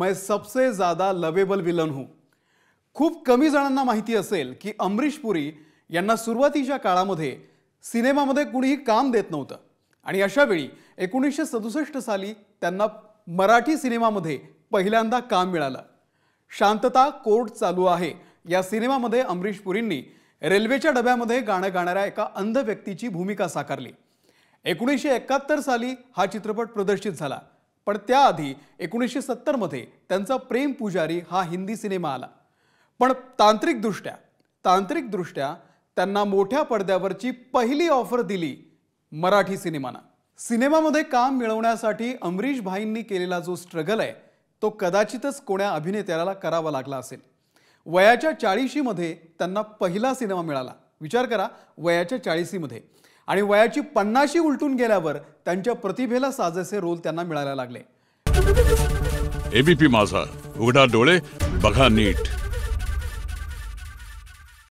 मैं सबसे ज्यादा लवेबल विलन हूं खूप कमी जणांना माहिती असेल की अमरीश पुरी यांना सुरुवातीच्या काळामध्ये सिनेमामध्ये कुणीही काम देत नव्हतं आणि अशावेळी एकोणीसशे सदुसष्ट साली त्यांना मराठी सिनेमामध्ये पहिल्यांदा काम मिळालं शांतता कोर्ट चालू आहे या सिनेमामध्ये अमरीश पुरींनी रेल्वेच्या डब्यामध्ये गाणं गाणाऱ्या एका अंध व्यक्तीची भूमिका साकारली एकोणीसशे एकाहत्तर साली हा चित्रपट प्रदर्शित झाला पण त्याआधी एकोणीसशे सत्तरमध्ये त्यांचा प्रेम पुजारी हा हिंदी सिनेमा आला पण तांत्रिकदृष्ट्या तांत्रिकदृष्ट्या त्यांना मोठ्या पडद्यावरची पहिली ऑफर दिली मराठी सिनेमानं सिनेमामध्ये काम मिळवण्यासाठी अमरीश भाईंनी केलेला जो स्ट्रगल आहे तो कदाचितच कोण्या अभिनेत्याला करावा लागला असेल वयाच्या चाळीशीमध्ये त्यांना पहिला सिनेमा मिळाला विचार करा वयाच्या चाळीसीमध्ये आणि वयाची पन्नाशी उलटून गेल्यावर त्यांच्या प्रतिभेला साजेसे रोल त्यांना मिळायला लागले एबीपी माझा उघडा डोळे बघा नीट